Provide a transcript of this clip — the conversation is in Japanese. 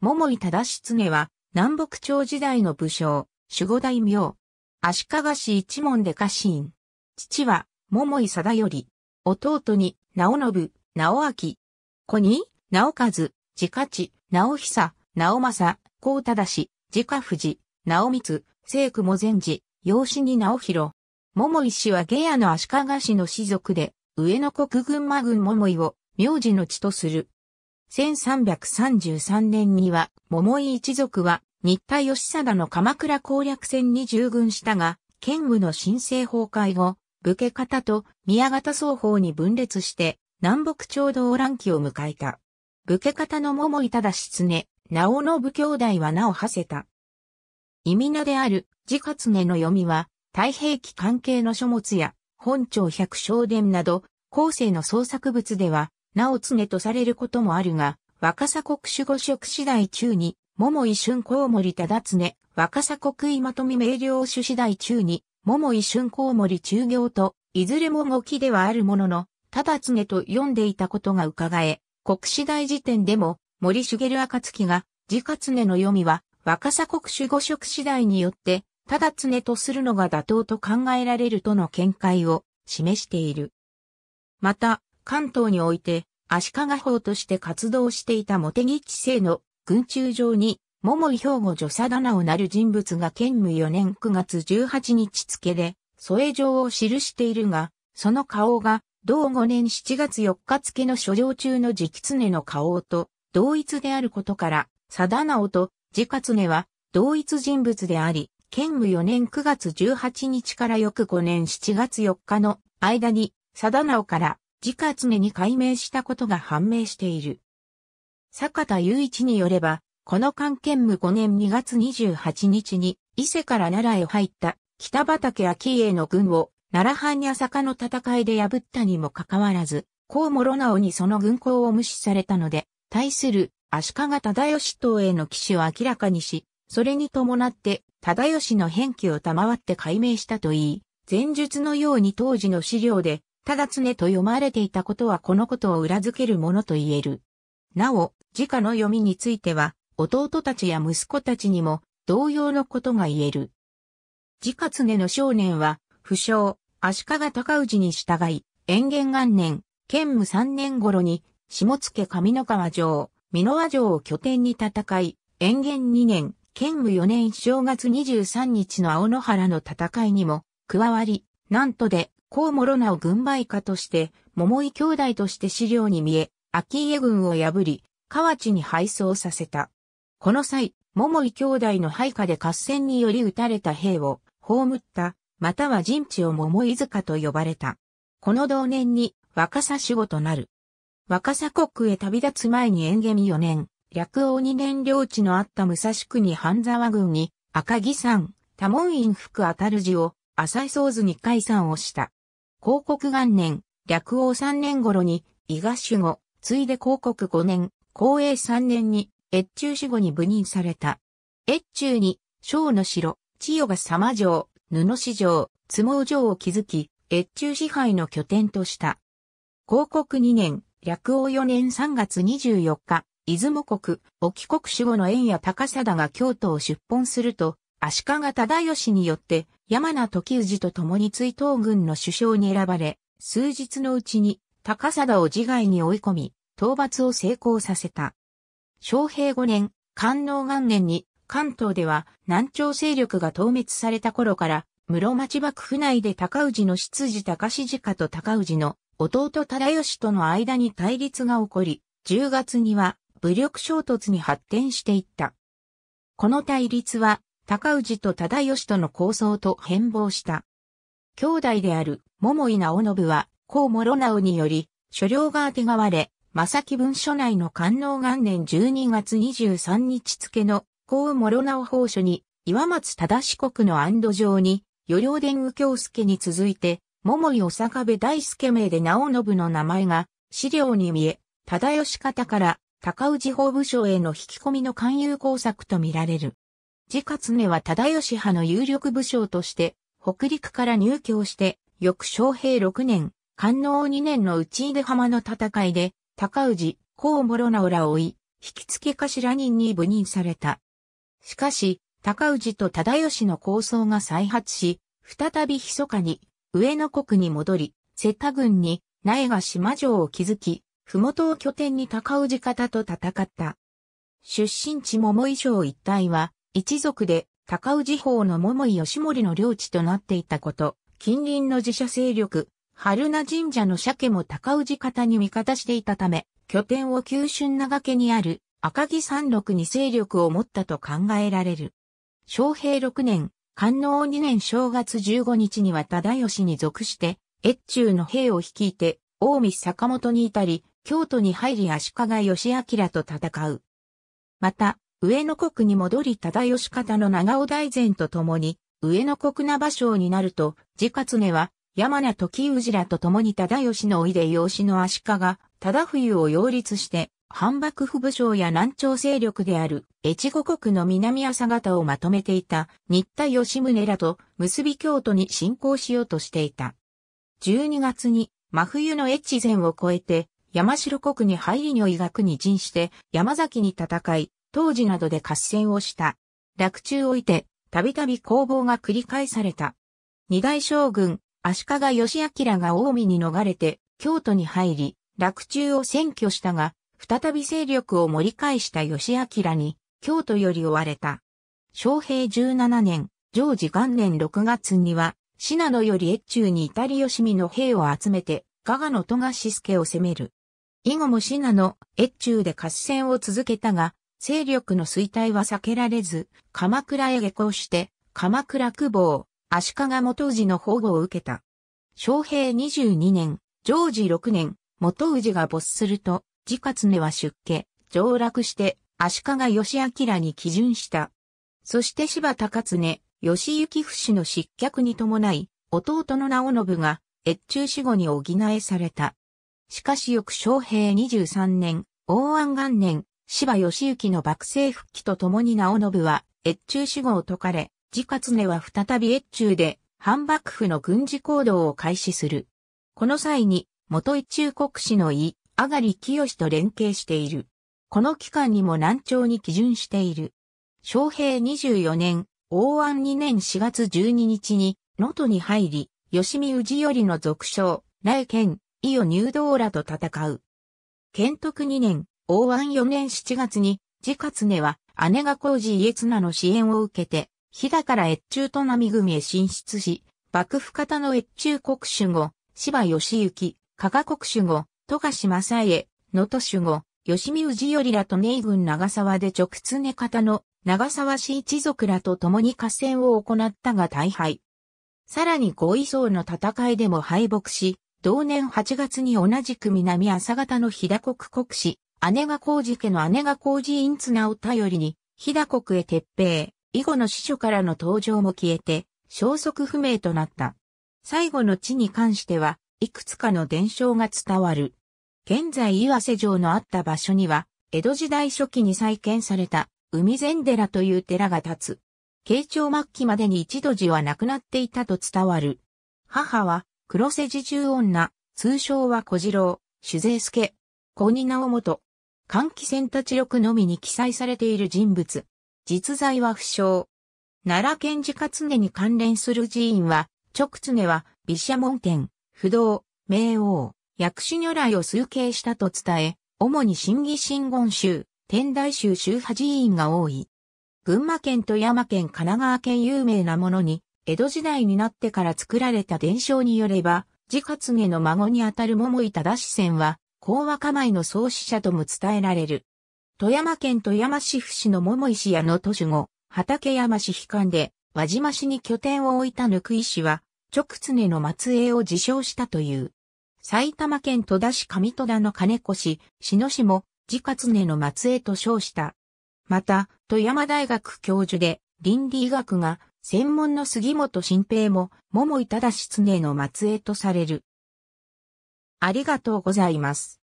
桃井忠常は、南北朝時代の武将、守護大名。足利氏一門で家臣。父は、桃井貞頼。弟に、直信、直明。子に、直和、自家地、直久、直政、孝忠、自家士、直光、聖久も善治、養子に直弘。桃井氏は下野の足利氏の氏族で、上野国群馬軍桃井を、名字の地とする。1333年には、桃井一族は、新田義貞の鎌倉攻略戦に従軍したが、剣武の新政崩壊後、武家方と宮方双方に分裂して、南北朝動乱期を迎えた。武家方の桃井忠常、直信兄弟は名を馳せた。意味名である、自活根の読みは、太平記関係の書物や、本朝百姓伝など、後世の創作物では、直常とされることもあるが、若狭国守護職次第中に、桃井春高森忠常、若狭国井まと明瞭主次第中に、桃井春高森中行と、いずれも語気ではあるものの、忠常と読んでいたことが伺え、国次第時点でも、森茂暁が、自家。根の読みは、若狭国守護職次第によって、忠常とするのが妥当と考えられるとの見解を示している。また、関東において足利法として活動していた茂木知性の軍中上に桃井兵庫女佐棚をなる人物が兼務4年9月18日付で添え状を記しているが、その顔が同5年7月4日付の所上中の直常の顔と同一であることから、佐棚尾と直常は同一人物であり、兼務4年9月18日から翌5年7月4日の間に、貞直から自家常に解明したことが判明している。坂田雄一によれば、この関係無5年2月28日に伊勢から奈良へ入った北畠顕家の軍を奈良藩や坂の戦いで破ったにもかかわらず、河諸直にその軍港を無視されたので、対する足利忠義党への騎士を明らかにし、それに伴って忠義の返記を賜って解明したといい、前述のように当時の資料でだ常と読まれていたことはこのことを裏付けるものと言える。なお、自家の読みについては、弟たちや息子たちにも同様のことが言える。自家常の少年は、不詳、足利高氏に従い、延元元年、建武三年頃に、下野上野川城、美濃和城を拠点に戦い、延元二年、建武四年正月二十三日の青野原の戦いにも、加わり、なんとでロナ直軍配下として、桃井兄弟として資料に見え、秋家軍を破り、河内に敗走させた。この際、桃井兄弟の配下で合戦により撃たれた兵を、葬った、または陣地を桃井塚と呼ばれた。この同年に、若狭守護となる。若狭国へ旅立つ前に縁下見4年、略王2年領地のあった武蔵国半沢軍に、赤木山、多門院福当たる寺を、浅井総図に解散をした。広告元年、略王三年頃に、伊賀守護、ついで広告五年、公営三年に、越中守護に部任された。越中に、小の城、千代が様城、布市城、相撲城を築き、越中支配の拠点とした。広告二年、略王四年三月二十四日、出雲国、沖国守護の縁や高貞が京都を出奔すると、足利忠義によって山名時氏と共に追討軍の首相に選ばれ、数日のうちに高貞を自害に追い込み、討伐を成功させた。昌平5年、官能元年に関東では南朝勢力が討滅された頃から、室町幕府内で高氏の執事高氏家と高氏の弟忠義との間に対立が起こり、10月には武力衝突に発展していった。この対立は高氏と忠義との構想と変貌した。兄弟である桃井直信は、高諸直により、所領があてがわれ、正木文書内の官能元年12月23日付の高諸直法書に、岩松忠四国の安堵城に、与領伝右京介に続いて、桃井阪部大助名で直信の名前が、資料に見え、忠義方から、高氏法部署への引き込みの勧誘工作とみられる。自勝根は忠義派の有力武将として、北陸から入京して、翌昌平6年、官能2年の内出浜の戦いで、高氏、高諸直らを追い、引き付け頭人に部任された。しかし、高氏と忠義の構想が再発し、再び密かに、上野国に戻り、瀬田軍に、苗が島城を築き、麓を拠点に高氏方と戦った。出身地桃井城一帯は、一族で高氏法の桃井義盛の領地となっていたこと、近隣の自社勢力、春名神社の鮭も高氏方に味方していたため、拠点を九春長家にある赤木山麓に勢力を持ったと考えられる。昌平6年、官能2年正月15日には忠義に属して、越中の兵を率いて、大見坂本に至り、京都に入り足利義明と戦う。また、上野国に戻り忠義方の長尾大善と共に、上野国名場所になると、自勝根は、山名時氏らと共に忠義のおいで養子の足利、忠冬を擁立して、反幕府武将や南朝勢力である、越後国の南朝方をまとめていた、新田義宗らと結び京都に侵攻しようとしていた。12月に、真冬の越前を越えて、山城国に入り女医学に陣して、山崎に戦い、当時などで合戦をした。落中をいて、たびたび攻防が繰り返された。二大将軍、足利義明が近江に逃れて、京都に入り、落中を占拠したが、再び勢力を盛り返した義明に、京都より追われた。昌平十七年、常時元年六月には、信濃より越中に至り吉見の兵を集めて、加賀の戸賀すけを攻める。以後も信濃、越中で合戦を続けたが、勢力の衰退は避けられず、鎌倉へ下校して、鎌倉久保、足利元氏の保護を受けた。昌平22年、常時6年、元氏が没すると、自勝根は出家、上落して、足利義明に基準した。そして柴高常、義行不死の失脚に伴い、弟の直信が、越中死後に補えされた。しかし翌昌平23年、王安元年、柴義行の幕政復帰とともに直信は越中守護を解かれ、自活根は再び越中で反幕府の軍事行動を開始する。この際に元一中国史の井、上がり清と連携している。この期間にも南朝に基準している。昭平24年、王安2年4月12日に、能登に入り、吉見氏よりの俗称、来県、伊予入道らと戦う。建徳2年、大安4年7月に、自勝根は姉が工事家綱の支援を受けて、日高から越中と並組へ進出し、幕府方の越中国主語、芝義行、加賀国主語、富樫正え、野登主語、吉見氏よりらと名軍長沢で直常方の長沢氏一族らと共に合戦を行ったが大敗。さらに五位層の戦いでも敗北し、同年8月に同じく南朝方の日田国国士、姉が工事家の姉が工事院綱を頼りに、飛騨国へ撤兵、以後の司書からの登場も消えて、消息不明となった。最後の地に関しては、いくつかの伝承が伝わる。現在岩瀬城のあった場所には、江戸時代初期に再建された、海前寺という寺が建つ。慶長末期までに一度寺はなくなっていたと伝わる。母は、黒瀬寺中女、通称は小次郎、酒税助、小二直元、換気扇立録のみに記載されている人物。実在は不詳。奈良県自家常に関連する寺院は、直常は、毘沙門天、不動、冥王、薬師如来を崇敬したと伝え、主に新義新言宗、天台宗宗派寺院が多い。群馬県と山県神奈川県有名なものに、江戸時代になってから作られた伝承によれば、自家常の孫にあたる桃井忠志仙は、講和構いの創始者とも伝えられる。富山県富山市府市の桃石屋の都市後、畠山市悲観で、輪島市に拠点を置いた抜井氏は、直常の末裔を自称したという。埼玉県戸田市上戸田の金越、篠市も、自家常の末裔と称した。また、富山大学教授で、倫理医学が、専門の杉本新平も、桃井忠常の末裔とされる。ありがとうございます。